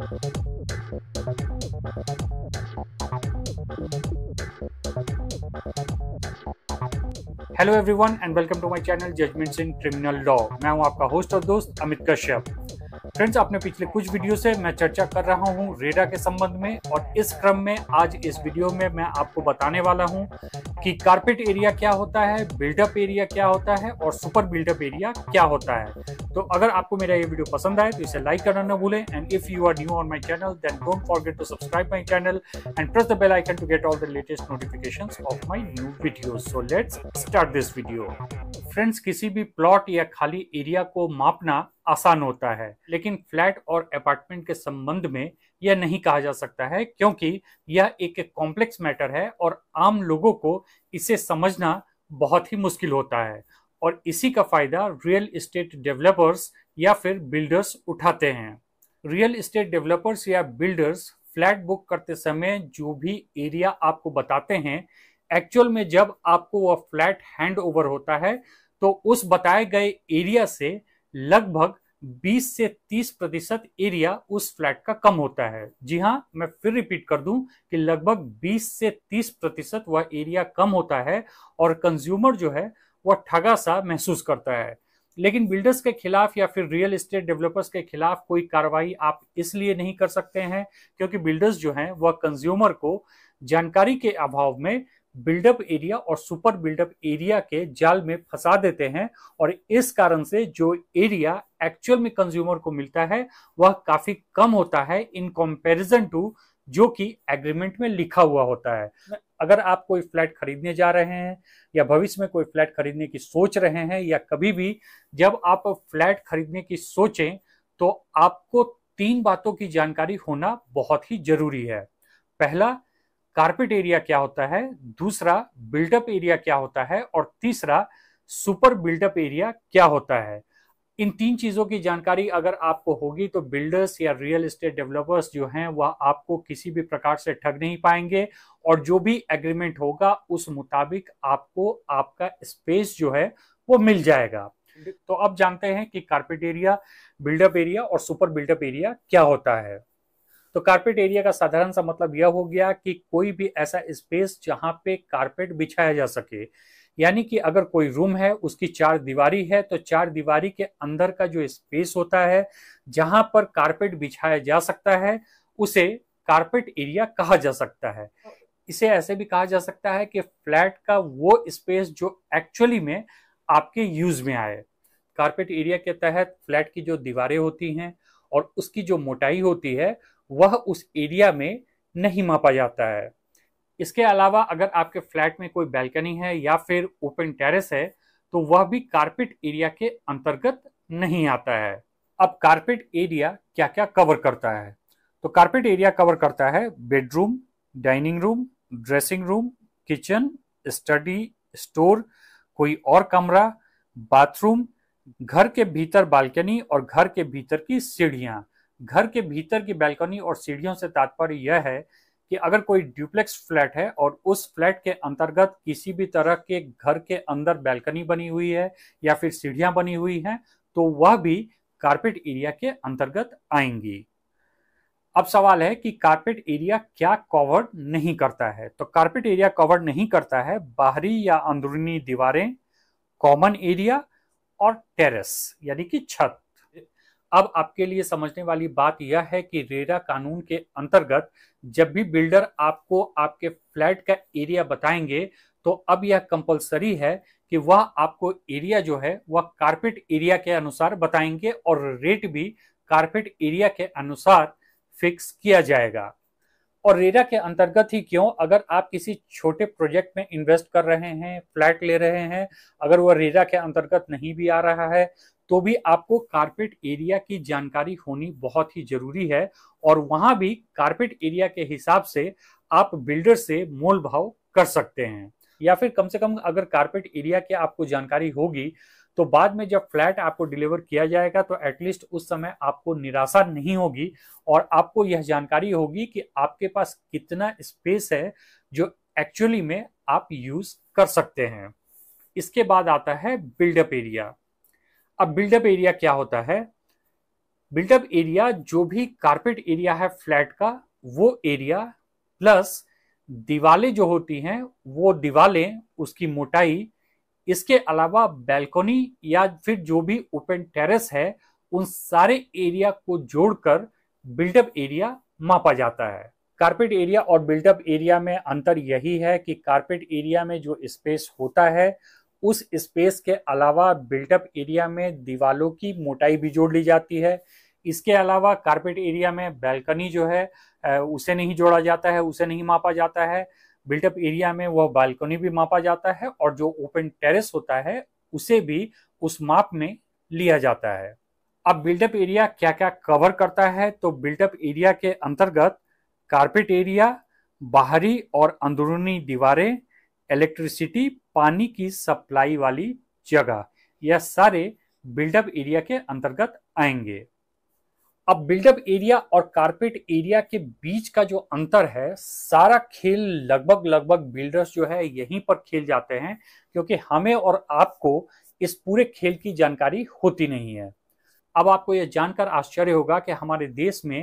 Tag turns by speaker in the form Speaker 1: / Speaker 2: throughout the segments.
Speaker 1: hello everyone and welcome to my channel judgments in criminal law मैं हूं आपका host और दोस्त अमित कश्यप फ्रेंड्स आपने पिछले कुछ वीडियो से मैं चर्चा कर रहा हूं रेडा के संबंध में और इस क्रम में आज इस वीडियो में मैं आपको बताने वाला हूं कि कारपेट एरिया क्या होता है बिल्डअप एरिया क्या होता है और सुपर बिल्डअप एरिया क्या होता है तो अगर आपको मेरा ये वीडियो पसंद आए तो इसे लाइक करना न भूलें and if you are new on my channel then don't forget to subscribe my channel and press the bell icon to get all the latest notification of my new video so let's start this video friends किसी भी plot या खाली area को मापना आसान होता है लेकिन फ्लैट और अपार्टमेंट के संबंध में यह नहीं कहा जा सकता है क्योंकि यह एक कॉम्प्लेक्स मैटर है और आम लोगों को इसे समझना बहुत ही मुश्किल होता है और इसी का फायदा रियल इस्टेट डेवलपर्स या फिर बिल्डर्स उठाते हैं रियल इस्टेट डेवलपर्स या बिल्डर्स फ्लैट बुक करते समय जो भी एरिया आपको बताते हैं एक्चुअल में जब आपको वह फ्लैट हैंड ओवर होता है तो उस बताए गए एरिया से लगभग 20 से 30 प्रतिशत एरिया उस फ्लैट का कम होता है जी हाँ मैं फिर रिपीट कर दूं कि लगभग 20 से 30 प्रतिशत वह एरिया कम होता है और कंज्यूमर जो है वह ठगा सा महसूस करता है लेकिन बिल्डर्स के खिलाफ या फिर रियल एस्टेट डेवलपर्स के खिलाफ कोई कार्रवाई आप इसलिए नहीं कर सकते हैं क्योंकि बिल्डर्स जो हैं वह कंज्यूमर को जानकारी के अभाव में बिल्डअप एरिया और सुपर बिल्डअप एरिया के जाल में फंसा देते हैं और इस कारण से जो एरिया एक्चुअल में कंज्यूमर को मिलता है वह काफी कम होता है इन कंपैरिजन टू जो कि एग्रीमेंट में लिखा हुआ होता है अगर आप कोई फ्लैट खरीदने जा रहे हैं या भविष्य में कोई फ्लैट खरीदने की सोच रहे हैं या कभी भी जब आप फ्लैट खरीदने की सोचें तो आपको तीन बातों की जानकारी होना बहुत ही जरूरी है पहला कारपेट एरिया क्या होता है दूसरा बिल्डअप एरिया क्या होता है और तीसरा सुपर बिल्डअप एरिया क्या होता है इन तीन चीजों की जानकारी अगर आपको होगी तो बिल्डर्स या रियल एस्टेट डेवलपर्स जो हैं वह आपको किसी भी प्रकार से ठग नहीं पाएंगे और जो भी एग्रीमेंट होगा उस मुताबिक आपको आपका स्पेस जो है वो मिल जाएगा तो अब जानते हैं कि कार्पेट एरिया बिल्डअप एरिया और सुपर बिल्डअप एरिया क्या होता है तो कारपेट एरिया का साधारण सा मतलब यह हो गया कि कोई भी ऐसा स्पेस जहां पे कारपेट बिछाया जा सके यानी कि अगर कोई रूम है उसकी चार दीवारी है तो चार दीवारी के अंदर का जो स्पेस होता है जहां पर कारपेट बिछाया जा सकता है उसे कारपेट एरिया कहा जा सकता है इसे ऐसे भी कहा जा सकता है कि फ्लैट का वो स्पेस जो एक्चुअली में आपके यूज में आए कारपेट एरिया के तहत फ्लैट की जो दीवारें होती हैं और उसकी जो मोटाई होती है वह उस एरिया में नहीं मापा जाता है इसके अलावा अगर आपके फ्लैट में कोई बैल्कनी है या फिर ओपन टेरेस है तो वह भी कारपेट एरिया के अंतर्गत नहीं आता है अब कारपेट एरिया क्या क्या कवर करता है तो कारपेट एरिया कवर करता है bedroom dining room dressing room kitchen study store कोई और कमरा बाथरूम घर के भीतर बालकनी और घर के भीतर की सीढ़ियां घर के भीतर की बैल्कनी और सीढ़ियों से तात्पर्य यह है कि अगर कोई ड्यूप्लेक्स फ्लैट है और उस फ्लैट के अंतर्गत किसी भी तरह के घर के अंदर बैल्कनी बनी हुई है या फिर सीढ़ियां बनी हुई हैं तो वह भी कारपेट एरिया के अंतर्गत आएंगी अब सवाल है कि कारपेट एरिया क्या कवर नहीं करता है तो कारपेट एरिया कवर नहीं करता है बाहरी या अंदरूनी दीवारें कॉमन एरिया और टेरेस यानी कि छत अब आपके लिए समझने वाली बात यह है कि रेरा कानून के अंतर्गत जब भी बिल्डर आपको आपके फ्लैट का एरिया बताएंगे तो अब यह कंपलसरी है कि वह आपको एरिया जो है वह कारपेट एरिया के अनुसार बताएंगे और रेट भी कारपेट एरिया के अनुसार फिक्स किया जाएगा और रेरा के अंतर्गत ही क्यों अगर आप किसी छोटे प्रोजेक्ट में इन्वेस्ट कर रहे हैं फ्लैट ले रहे हैं अगर वह रेरा के अंतर्गत नहीं भी आ रहा है तो भी आपको कारपेट एरिया की जानकारी होनी बहुत ही जरूरी है और वहां भी कारपेट एरिया के हिसाब से आप बिल्डर से मोल भाव कर सकते हैं या फिर कम से कम अगर कारपेट एरिया की आपको जानकारी होगी तो बाद में जब फ्लैट आपको डिलीवर किया जाएगा तो एटलीस्ट उस समय आपको निराशा नहीं होगी और आपको यह जानकारी होगी कि आपके पास कितना स्पेस है जो एक्चुअली में आप यूज कर सकते हैं इसके बाद आता है बिल्डअप एरिया अब बिल्डअप एरिया क्या होता है बिल्डअप एरिया जो भी कारपेट एरिया है फ्लैट का वो एरिया प्लस दिवाले जो होती हैं वो दिवाले उसकी मोटाई इसके अलावा बैल्कोनी या फिर जो भी ओपन टेरेस है उन सारे एरिया को जोड़कर बिल्डअप एरिया मापा जाता है कारपेट एरिया और बिल्डअप एरिया में अंतर यही है कि कारपेट एरिया में जो स्पेस होता है उस स्पेस के अलावा बिल्टअप एरिया में दीवालों की मोटाई भी जोड़ ली जाती है इसके अलावा कारपेट एरिया में बैल्कनी जो है उसे नहीं जोड़ा जाता है उसे नहीं मापा जाता है बिल्टअप एरिया में वह बालकनी भी मापा जाता है और जो ओपन टेरेस होता है उसे भी उस माप में लिया जाता है अब बिल्टअप एरिया क्या क्या कवर करता है तो बिल्टअप एरिया के अंतर्गत कारपेट एरिया बाहरी और अंदरूनी दीवारें इलेक्ट्रिसिटी पानी की सप्लाई वाली जगह यह सारे बिल्डअप एरिया के अंतर्गत आएंगे अब बिल्डअप एरिया और कारपेट एरिया के बीच का जो अंतर है सारा खेल लगभग लगभग बिल्डर्स जो है यहीं पर खेल जाते हैं क्योंकि हमें और आपको इस पूरे खेल की जानकारी होती नहीं है अब आपको यह जानकर आश्चर्य होगा कि हमारे देश में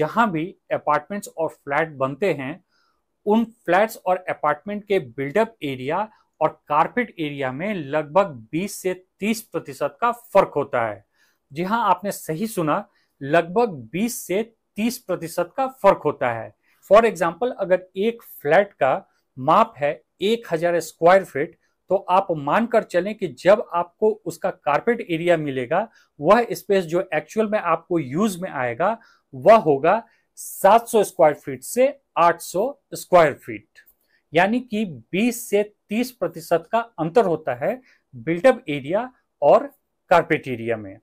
Speaker 1: जहां भी अपार्टमेंट्स और फ्लैट बनते हैं उन फ्लैट्स और अपार्टमेंट के बिल्डअप एरिया और कारपेट एरिया में लगभग 20 से 30 प्रतिशत का फर्क होता है जी हाँ आपने सही सुना लगभग 20 से 30 प्रतिशत का फर्क होता है फॉर एग्जाम्पल अगर एक फ्लैट का माप है 1000 स्क्वायर फीट तो आप मानकर चलें कि जब आपको उसका कारपेट एरिया मिलेगा वह स्पेस जो एक्चुअल में आपको यूज में आएगा वह होगा 700 स्क्वायर फीट से 800 स्क्वायर फीट यानी कि 20 से तीस प्रतिशत का अंतर होता है बिल्डअप एरिया और कार्पेट एरिया में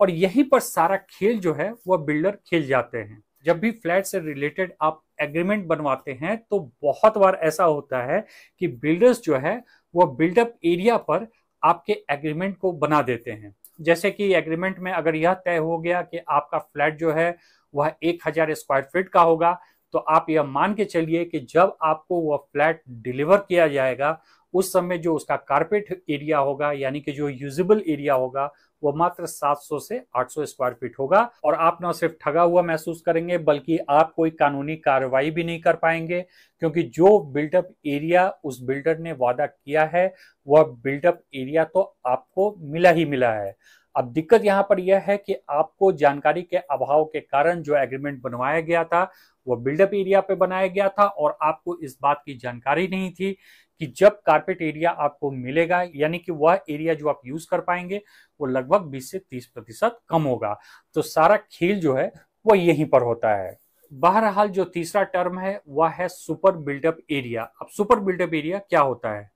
Speaker 1: और यहीं पर सारा खेल जो है वह बिल्डर खेल जाते हैं जब भी फ्लैट से रिलेटेड आप एग्रीमेंट बनवाते हैं तो बहुत बार ऐसा होता है कि बिल्डर्स जो है वह बिल्डअप एरिया पर आपके एग्रीमेंट को बना देते हैं जैसे कि एग्रीमेंट में अगर यह तय हो गया कि आपका फ्लैट जो है वह एक हजार स्क्वायर फीट का होगा तो आप यह मान के चलिए कि जब आपको वह फ्लैट डिलीवर किया जाएगा उस समय जो उसका कारपेट एरिया होगा यानी कि जो यूजेबल एरिया होगा वो मात्र 700 से 800 स्क्वायर फीट होगा और आप ना सिर्फ ठगा हुआ महसूस करेंगे बल्कि आप कोई कानूनी कार्रवाई भी नहीं कर पाएंगे क्योंकि जो बिल्डअप एरिया उस बिल्डर ने वादा किया है वह बिल्डअप एरिया तो आपको मिला ही मिला है अब दिक्कत यहाँ पर यह है कि आपको जानकारी के अभाव के कारण जो एग्रीमेंट बनवाया गया था वो बिल्डअप एरिया पे बनाया गया था और आपको इस बात की जानकारी नहीं थी कि जब कारपेट एरिया आपको मिलेगा यानी कि वह एरिया जो आप यूज कर पाएंगे वो लगभग 20 से 30 प्रतिशत कम होगा तो सारा खेल जो है वो यहीं पर होता है बहरहाल जो तीसरा टर्म है वह है सुपर बिल्डअप एरिया अब सुपर बिल्डअप एरिया क्या होता है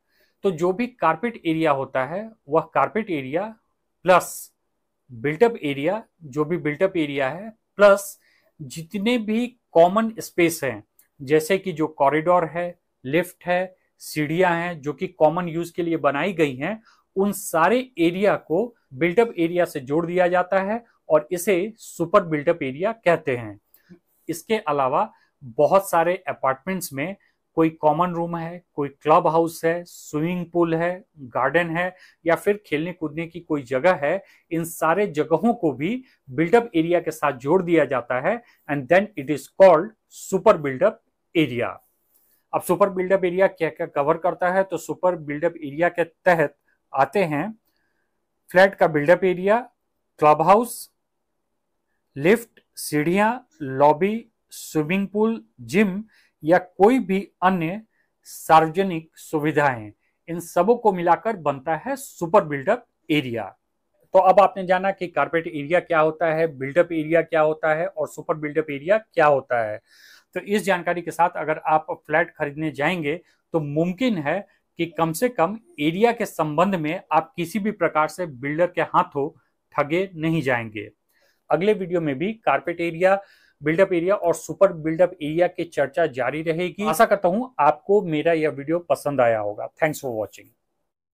Speaker 1: तो जो भी कारपेट एरिया होता है वह carpet area plus built up area जो भी बिल्टअप एरिया है प्लस जितने भी कॉमन स्पेस हैं जैसे कि जो कॉरिडोर है लिफ्ट है सीढ़ियां हैं जो कि कॉमन यूज के लिए बनाई गई हैं उन सारे एरिया को बिल्टअप एरिया से जोड़ दिया जाता है और इसे सुपर बिल्टअप एरिया कहते हैं इसके अलावा बहुत सारे अपार्टमेंट्स में कोई कॉमन रूम है कोई क्लब हाउस है स्विमिंग पूल है गार्डन है या फिर खेलने कूदने की कोई जगह है इन सारे जगहों को भी बिल्डअप एरिया के साथ जोड़ दिया जाता है and then it is called super built up area अब सुपर बिल्डअप एरिया क्या क्या कवर करता है तो सुपर बिल्डअप एरिया के तहत आते हैं फ्लैट का built up area club house lift सीढ़ियां लॉबी स्विमिंग पूल जिम या कोई भी अन्य सार्वजनिक सुविधाएं इन सबों को मिलाकर बनता है सुपर बिल्डअप एरिया तो अब आपने जाना कि कारपेट एरिया क्या होता है बिल्डअप एरिया क्या होता है और सुपर बिल्डअप एरिया क्या होता है तो इस जानकारी के साथ अगर आप फ्लैट खरीदने जाएंगे तो मुमकिन है कि कम से कम एरिया के संबंध में आप किसी भी प्रकार से बिल्डर के हाथों ठगे नहीं जाएंगे अगले वीडियो में भी कारपेट एरिया बिल्डअप एरिया और सुपर बिल्डअप एरिया की चर्चा जारी रहेगी आशा करता हूँ आपको मेरा यह वीडियो पसंद आया होगा थैंक्स फॉर वॉचिंग